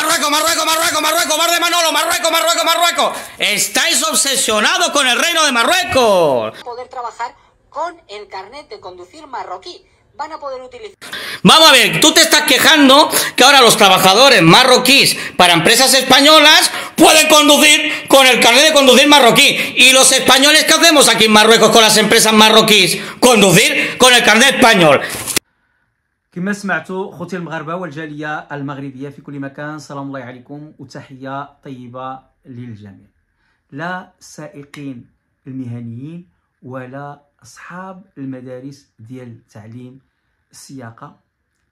Marruecos, Marruecos, Marruecos, Marruecos, mar de Manolo, Marruecos, Marruecos, Marruecos. Estáis obsesionados con el reino de Marruecos. Poder trabajar con el carnet de conducir marroquí van a poder utilizar. Vamos a ver, tú te estás quejando que ahora los trabajadores marroquíes para empresas españolas pueden conducir con el carnet de conducir marroquí. ¿Y los españoles qué hacemos aquí en Marruecos con las empresas marroquíes? Conducir con el carnet español. كما سمعتوا خوتي المغاربه والجاليه المغربيه في كل مكان سلام الله عليكم وتحيه طيبه للجميع لا السائقين المهنيين ولا اصحاب المدارس ديال تعليم السياقه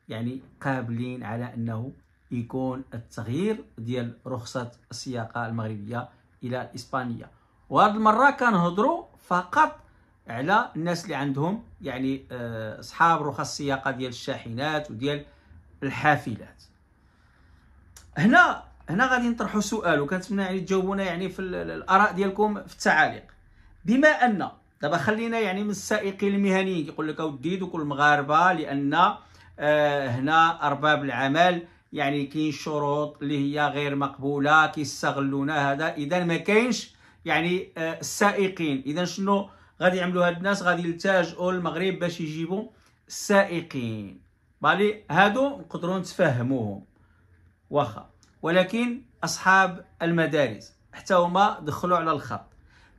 يعني قابلين على انه يكون التغيير ديال رخصه السياقه المغربيه الى الاسبانيه وهذه المره كنهضروا فقط على الناس اللي عندهم يعني آه، اصحاب رخص سياقه ديال الشاحنات وديال الحافلات هنا هنا غادي نطرحوا سؤال وكنتمنى يعني تجاوبونا يعني في الاراء ديالكم في التعاليق بما ان دابا خلينا يعني من السائقين المهنيين كيقول لك اودي دوك المغاربه لان آه، هنا ارباب العمل يعني كاين شروط اللي هي غير مقبوله كيستغلونا هذا اذا ما كاينش يعني آه، السائقين اذا شنو غادي يعملوا هاد الناس غادي يلتاجوا المغرب باش يجيبوا السائقين بالي هادو نقدروا نتفهموهم واخا ولكن اصحاب المدارس حتى هما دخلوا على الخط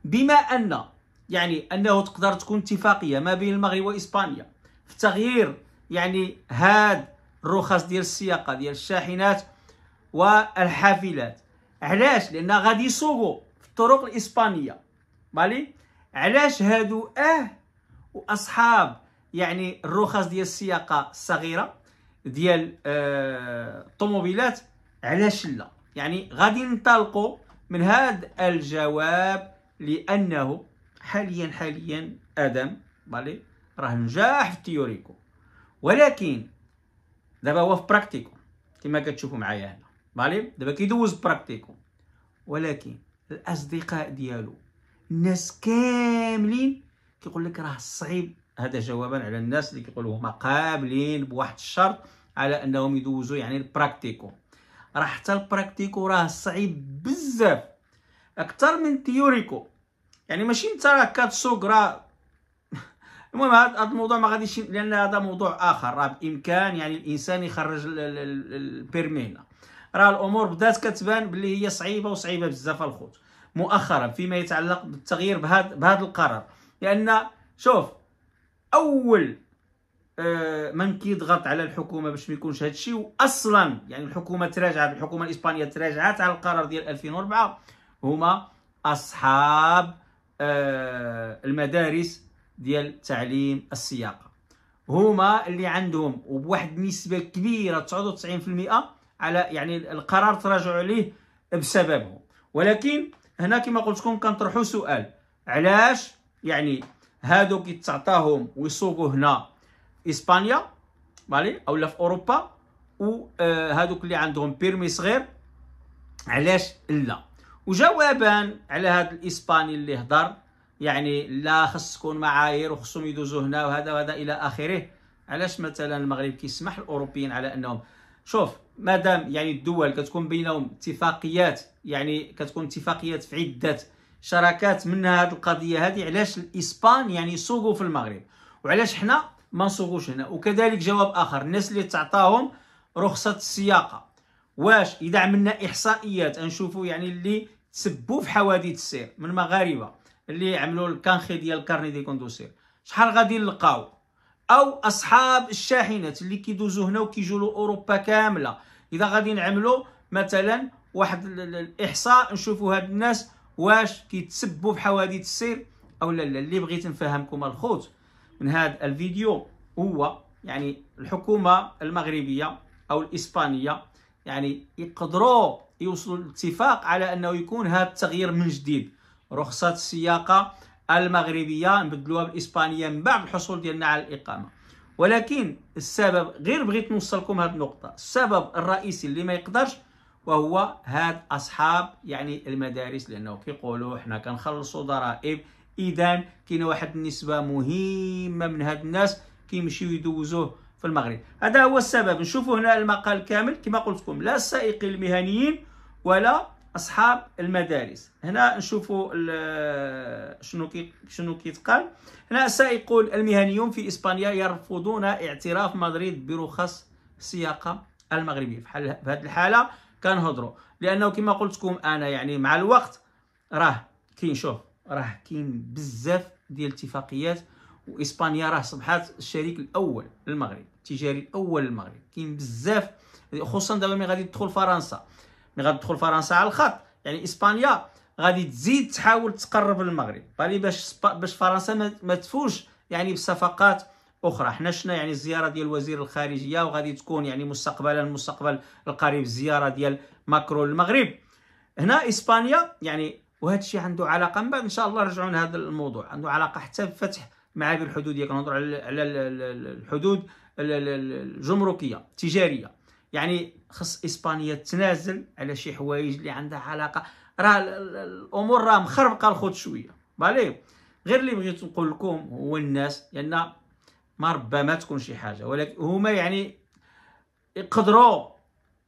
بما ان يعني انه تقدر تكون اتفاقيه ما بين المغرب واسبانيا في تغيير يعني هاد الرخص ديال السياقه ديال الشاحنات والحافلات علاش لان غادي يسوقوا في الطرق الاسبانيه بالي علاش هادو اه واصحاب يعني الرخص ديال السياقه الصغيره ديال الطوموبيلات آه علاش لا يعني غادي ننطلقوا من هذا الجواب لانه حاليا حاليا ادم بالي راه نجاح في تيوريكو ولكن دابا هو في براكتيكو كما كتشوفوا معايا هنا بالي دابا كيدوز براكتيكو ولكن الاصدقاء ديالو الناس كاملين كيقول لك راه صعيب هذا جوابا على الناس اللي كيقولوا هما قابلين بواحد الشرط على انهم يدوزوا يعني البراكتيكو راه حتى البراكتيكو راه صعيب بزاف اكثر من تيوريكو يعني ماشي انت راه كاتسوق راه المهم هذا الموضوع ما غاديش لان هذا موضوع اخر راه بامكان يعني الانسان يخرج البيرمينا راه الامور بدات كتبان بلي هي صعيبه وصعيبه بزاف الخوت مؤخرا فيما يتعلق بالتغيير بهذا بهذا القرار لان شوف اول آه، من كيضغط على الحكومه باش ما يكونش هذا الشيء واصلا يعني الحكومه تراجعت الحكومه الاسبانيه تراجعت على القرار ديال 2004 هما اصحاب آه، المدارس ديال تعليم السياقه هما اللي عندهم وبواحد النسبه كبيره 99% على يعني القرار تراجعوا عليه بسببهم ولكن هنا كما قلت لكم كنطرحوا سؤال علاش يعني هادو كيتعطاهم ويسوقوا هنا اسبانيا فالي اولا في اوروبا وهادوك آه، اللي عندهم بيرمي صغير علاش لا وجوابا على هذا الاسباني اللي هضر يعني لا خص تكون معايير وخصهم يدوزوا هنا وهذا وهذا الى اخره علاش مثلا المغرب كيسمح الاوروبيين على انهم شوف مادام يعني الدول كتكون بينهم اتفاقيات يعني كتكون اتفاقيات في عده شراكات منها هذه القضيه هذه علاش الاسبان يعني سوقوا في المغرب وعلاش حنا ما نسوقوش هنا وكذلك جواب اخر الناس اللي تعطاهم رخصه السياقه واش اذا عملنا احصائيات نشوفوا يعني اللي تسبوا في حوادث السير من المغاربه اللي عملوا الكانخي ديال الكارني دي كوندوسير شحال غادي نلقاو او اصحاب الشاحنات اللي كيدوزو هنا وكيجوا لاوروبا كامله اذا غادي نعملوا مثلا واحد الاحصاء نشوفوا هاد الناس واش كيتسبوا في حوادث السير او لا لا اللي بغيت نفهمكم الخوت من هذا الفيديو هو يعني الحكومه المغربيه او الاسبانيه يعني يقدروا يوصلوا لاتفاق على انه يكون هذا التغيير من جديد رخصه السياقه المغربيه نبدلوها بالاسبانيه من بعد الحصول ديالنا على الاقامه ولكن السبب غير بغيت نوصلكم هذه النقطه السبب الرئيسي اللي ما يقدرش وهو هاد اصحاب يعني المدارس لانه كيقولوا حنا كنخلصوا ضرائب اذا كاينه واحد النسبه مهمه من هاد الناس كيمشيو يدوزوه في المغرب هذا هو السبب نشوفوا هنا المقال كامل كما قلت لكم لا السائقين المهنيين ولا اصحاب المدارس هنا نشوفوا شنو كي شنو كيتقال هنا السائقون المهنيون في اسبانيا يرفضون اعتراف مدريد برخص السياقه المغربيه في, في هذه الحاله كنهضروا لانه كما قلت لكم انا يعني مع الوقت راه كاين شوف راه كاين بزاف ديال الاتفاقيات واسبانيا راه صبحات الشريك الاول للمغرب التجاري الاول للمغرب كاين بزاف خصوصا دابا ملي غادي تدخل فرنسا ملي غتدخل فرنسا على الخط يعني اسبانيا غادي تزيد تحاول تقرب للمغرب بالي باش باش فرنسا ما تفوش يعني بصفقات اخرى حنا شنا يعني الزياره ديال وزير الخارجيه وغادي تكون يعني مستقبلا المستقبل القريب الزياره ديال ماكرون للمغرب هنا اسبانيا يعني وهذا الشيء عنده علاقه من بعد ان شاء الله رجعوا لهذا الموضوع عنده علاقه حتى بفتح معابر الحدوديه كنهضروا على الحدود الجمركيه التجاريه يعني خص اسبانيا تنازل على شي حوايج اللي عندها علاقه راه الامور راه مخربقه الخوت شويه بالي غير اللي بغيت نقول لكم هو الناس لان ما ربما تكون شي حاجه ولكن هما يعني يقدروا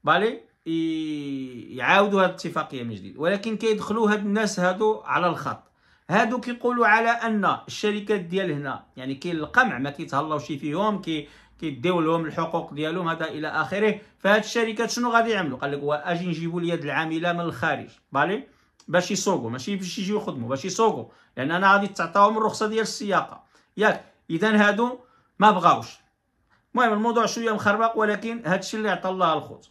بالي يعاودوا هذه الاتفاقيه من جديد ولكن كيدخلوا هاد الناس هادو على الخط هادو كيقولوا على ان الشركات ديال هنا يعني كاين القمع ما كيتهلاوش فيهم كي كيديو لهم الحقوق ديالهم هذا الى اخره فهاد الشركات شنو غادي يعملوا قال لك واجي نجيبوا اليد العامله من الخارج بالي باش يسوقوا ماشي باش يجيو يخدموا باش يسوقوا لان انا غادي تعطاهم الرخصه ديال السياقه ياك اذا هادو ما بغاوش المهم الموضوع شويه مخربق ولكن هادشي اللي عطى الله الخوت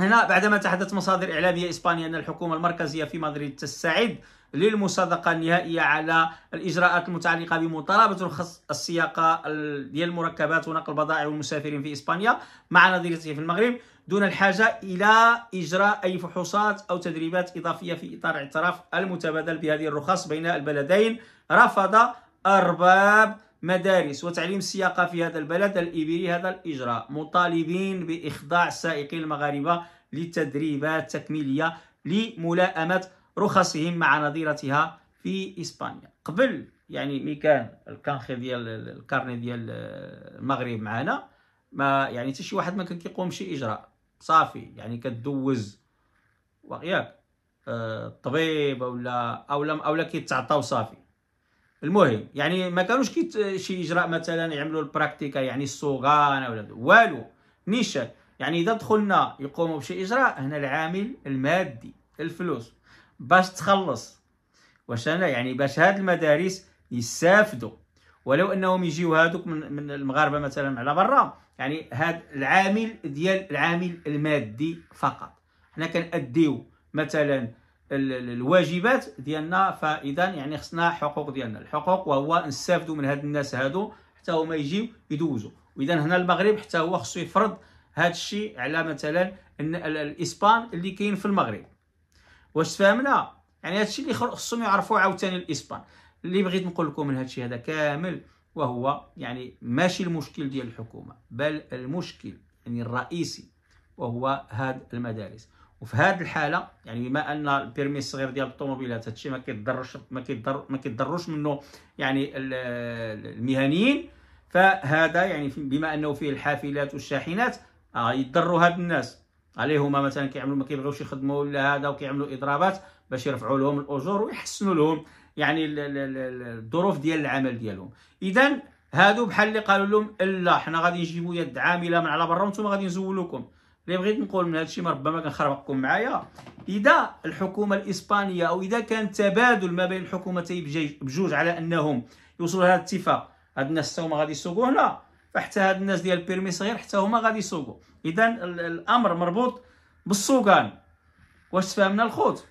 هنا بعدما تحدث مصادر إعلامية إسبانية أن الحكومة المركزية في مدريد تستعد للمصادقه النهائيه على الاجراءات المتعلقه بمطالبه رخص السياقه ديال المركبات ونقل البضائع والمسافرين في اسبانيا مع نظيرته في المغرب دون الحاجه الى اجراء اي فحوصات او تدريبات اضافيه في اطار الاعتراف المتبادل بهذه الرخص بين البلدين رفض ارباب مدارس وتعليم السياقه في هذا البلد الايبيري هذا الاجراء مطالبين باخضاع السائقين المغاربه لتدريبات تكميليه لملائمه رخصهم مع نظيرتها في اسبانيا قبل يعني مي كان الكانخي ديال الكارني ديال المغرب معنا ما يعني حتى شي واحد ما كان كيقوم شي اجراء صافي يعني كدوز ياك الطبيب أه، اولا اولا اولا كيتعطاو صافي المهم يعني ما كانوش كي شي اجراء مثلا يعملوا البراكتيكا يعني الصوغان ولا والو نيشان يعني اذا دخلنا يقوموا بشي اجراء هنا العامل المادي الفلوس باش تخلص واش انا يعني باش هاد المدارس يستافدوا ولو انهم يجيو هادوك من, من المغاربه مثلا على برا يعني هاد العامل ديال العامل المادي فقط حنا كنأديو مثلا الواجبات ديالنا فاذا يعني خصنا حقوق ديالنا الحقوق وهو نستافدوا من هاد الناس هادو حتى هما يجيو يدوزوا واذا هنا المغرب حتى هو خصو يفرض هاد الشيء على مثلا الاسبان اللي كاين في المغرب واش تفاهمنا يعني هادشي اللي خصهم يعرفوه عاوتاني الاسبان اللي بغيت نقول لكم من هادشي هذا كامل وهو يعني ماشي المشكل ديال الحكومه بل المشكل يعني الرئيسي وهو هاد المدارس وفي هاد الحاله يعني بما ان البيرمي الصغير ديال الطوموبيلات هادشي ما كيضرش ما كيضر ما كيتضروش منه يعني المهنيين فهذا يعني بما انه فيه الحافلات والشاحنات آه، يضروا هاد الناس عليه هما مثلا كيعملوا ما كيبغيوش يخدموا ولا هذا وكيعملوا اضرابات باش يرفعوا لهم الاجور ويحسنوا لهم يعني الظروف ديال العمل ديالهم اذا هادو بحال اللي قالوا لهم لا حنا غادي نجيبوا يد عامله من على برا وانتم غادي نزولوكم اللي بغيت نقول من هادشي ما ربما كنخربقكم معايا اذا الحكومه الاسبانيه او اذا كان تبادل ما بين الحكومتين بجوج على انهم يوصلوا لهذا الاتفاق هاد الناس هما غادي يسوقوا هنا فحتى هاد الناس ديال بيرمي صغير حتى هما غادي يسوقوا اذا الامر مربوط بالسوقان واش تفهمنا الخوت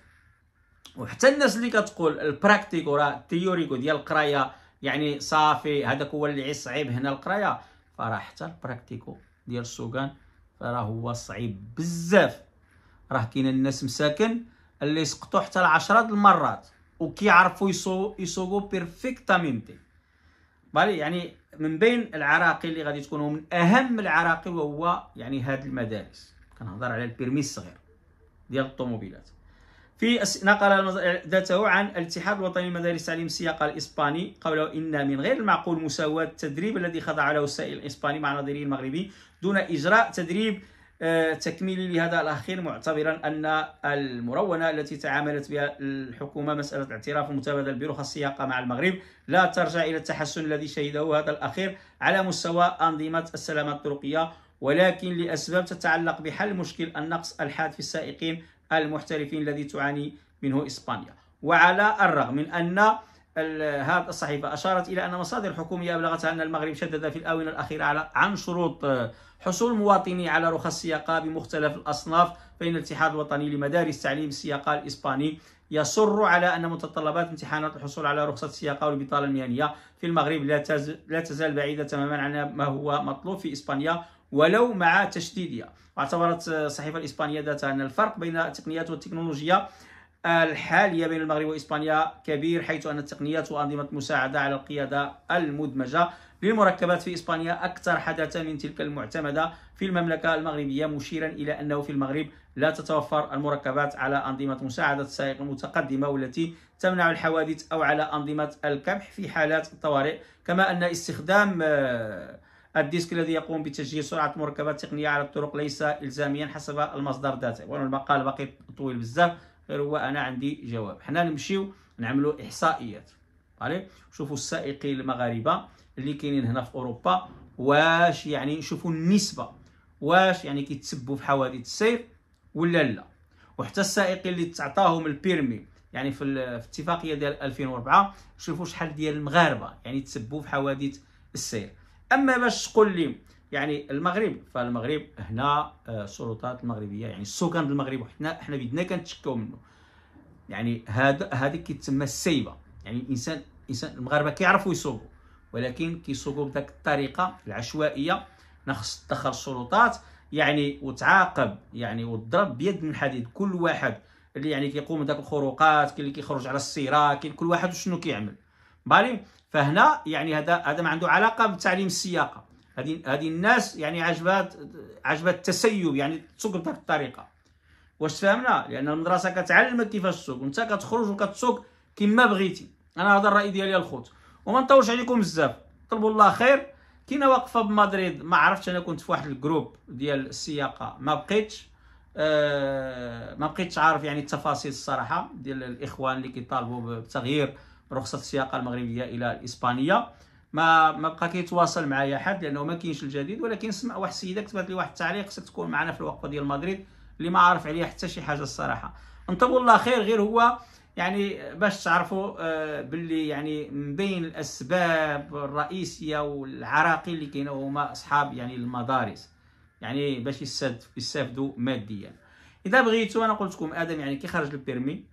وحتى الناس اللي كتقول البراكتيكو راه تيوريكو ديال القرايه يعني صافي هذاك هو اللي صعيب هنا القرايه فراه حتى البراكتيكو ديال السوقان فراه هو صعيب بزاف راه كاين الناس مساكن اللي سقطوا حتى العشرة المرات وكيعرفوا يسوقوا بيرفيكتامينتي بالي يعني من بين العراقي اللي غادي تكونوا من اهم العراقي وهو يعني هاد المدارس كنهضر على البيرمي الصغير ديال الطوموبيلات في نقل ذاته عن الاتحاد الوطني لمدارس تعليم السياق الاسباني قوله ان من غير المعقول مساواه التدريب الذي خضع له السائل الاسباني مع نظيره المغربي دون اجراء تدريب آه، تكميلي لهذا الأخير معتبرا أن المرونة التي تعاملت بها الحكومة مسألة الاعتراف المتبادل برخص مع المغرب لا ترجع إلى التحسن الذي شهده هذا الأخير على مستوى أنظمة السلامة الطرقية ولكن لأسباب تتعلق بحل مشكل النقص الحاد في السائقين المحترفين الذي تعاني منه إسبانيا وعلى الرغم من أن هذه الصحيفة أشارت إلى أن مصادر حكومية أبلغتها أن المغرب شدد في الآونة الأخيرة على عن شروط آه، حصول مواطني على رخص سياقة بمختلف الأصناف بين الاتحاد الوطني لمدارس تعليم السياقة الإسباني يصر على أن متطلبات امتحانات الحصول على رخصة السياقة والبطالة المهنية في المغرب لا لا تزال بعيدة تماما عن ما هو مطلوب في إسبانيا ولو مع تشديدها واعتبرت آه، الصحيفة الإسبانية ذاتها أن الفرق بين التقنيات والتكنولوجيا الحالية بين المغرب وإسبانيا كبير حيث أن التقنيات وأنظمة المساعدة على القيادة المدمجة للمركبات في إسبانيا أكثر حدثا من تلك المعتمدة في المملكة المغربية مشيرا إلى أنه في المغرب لا تتوفر المركبات على أنظمة مساعدة السائق المتقدمة والتي تمنع الحوادث أو على أنظمة الكبح في حالات الطوارئ كما أن استخدام آه، الديسك الذي يقوم بتسجيل سرعة مركبات تقنية على الطرق ليس إلزاميا حسب المصدر ذاته والمقال بقي طويل بزاف غير هو انا عندي جواب حنا نمشيو نعملوا احصائيات علي شوفوا السائقين المغاربه اللي كاينين هنا في اوروبا واش يعني نشوفوا النسبه واش يعني كيتسبوا في حوادث السير ولا لا وحتى السائقين اللي تعطاهم البيرمي يعني في الاتفاقيه ديال 2004 شوفوا شحال ديال المغاربه يعني تسبوا في حوادث السير اما باش تقول لي يعني المغرب فالمغرب هنا آه، السلطات المغربيه يعني السكان ديال المغرب وحنا حنا بيدنا كنتشكاو منه يعني هذا هذا كيتسمى السيبه يعني الانسان الانسان المغاربه كيعرفوا يصوبوا ولكن كيصوبوا بذاك الطريقه العشوائيه خص تدخل السلطات يعني وتعاقب يعني وتضرب بيد من حديد كل واحد اللي يعني كيقوم بذاك الخروقات كاين اللي كيخرج على السيره كاين كل واحد وشنو كيعمل بالي فهنا يعني هذا هذا ما عنده علاقه بتعليم السياقه هذه هذه الناس يعني عجبات عجبات التسيب يعني تسوق بهذه الطريقه واش فهمنا لان المدرسه كتعلمك كيفاش تسوق وانت كتخرج وكتسوق كما بغيتي انا هذا الراي ديالي الخوت وما نطولش عليكم بزاف طلبوا الله خير كنا واقفه بمدريد ما عرفتش انا كنت في واحد الجروب ديال السياقه ما بقيتش أه ما بقيتش عارف يعني التفاصيل الصراحه ديال الاخوان اللي كيطالبوا بتغيير رخصه السياقه المغربيه الى الاسبانيه ما ما بقى كيتواصل معايا حد لانه ما كاينش الجديد ولكن سمع واحد السيده كتبت لي واحد التعليق خصك تكون معنا في الوقفه ديال مدريد اللي ما عارف عليها حتى شي حاجه الصراحه انتبهوا الله خير غير هو يعني باش تعرفوا آه، باللي يعني من بين الاسباب الرئيسيه والعراقيل اللي كاينه هما اصحاب يعني المدارس يعني باش يستافدوا ماديا اذا بغيتوا انا قلت لكم ادم يعني كيخرج البيرمي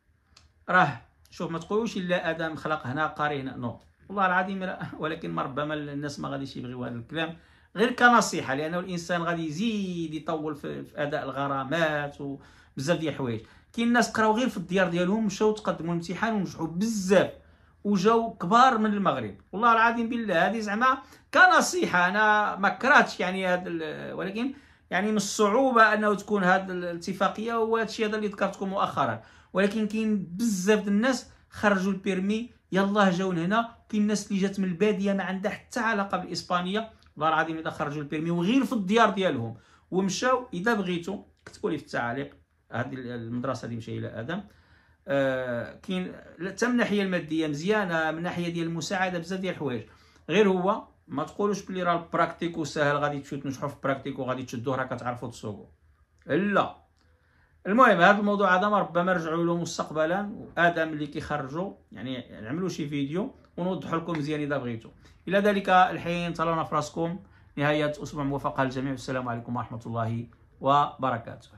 راه شوف ما تقولوش الا ادم خلق هنا قاري هنا نو والله العظيم ولكن ربما الناس ما غاديش يبغيو هذا الكلام غير كنصيحه لانه الانسان غادي يزيد يطول في, في اداء الغرامات وبزاف ديال الحوايج كاين الناس قراو غير في الديار ديالهم مشاو تقدموا الامتحان ونجحوا بزاف وجاو كبار من المغرب والله العظيم بالله هذه زعما كنصيحه انا ما كرهتش يعني هذا ولكن يعني من الصعوبه انه تكون هذه الاتفاقيه وهذا الشيء هذا اللي ذكرتكم مؤخرا ولكن كاين بزاف الناس خرجوا البيرمي يلاه جاو هنا كاين الناس اللي جات من الباديه ما عندها حتى علاقه بالاسبانيه والله العظيم اذا خرجوا البيرمي وغير في الديار ديالهم ومشاو اذا بغيتو كتبوا لي في التعاليق هذه المدرسه اللي مشى الى ادم آه كاين حتى من الناحيه الماديه مزيانه من الناحيه ديال المساعده بزاف ديال الحوايج غير هو ما تقولوش بلي راه البراكتيكو ساهل غادي تمشيو تنجحوا في البراكتيكو غادي تشدوه راه كتعرفوا تسوقوا لا المهم هذا الموضوع هذا ربما نرجعوا له مستقبلا وادم اللي كيخرجوا يعني نعملوا شي فيديو ونوضح لكم مزيان اذا بغيتوا الى ذلك الحين تلونا فراسكم نهايه اسبوع موفقه للجميع والسلام عليكم ورحمه الله وبركاته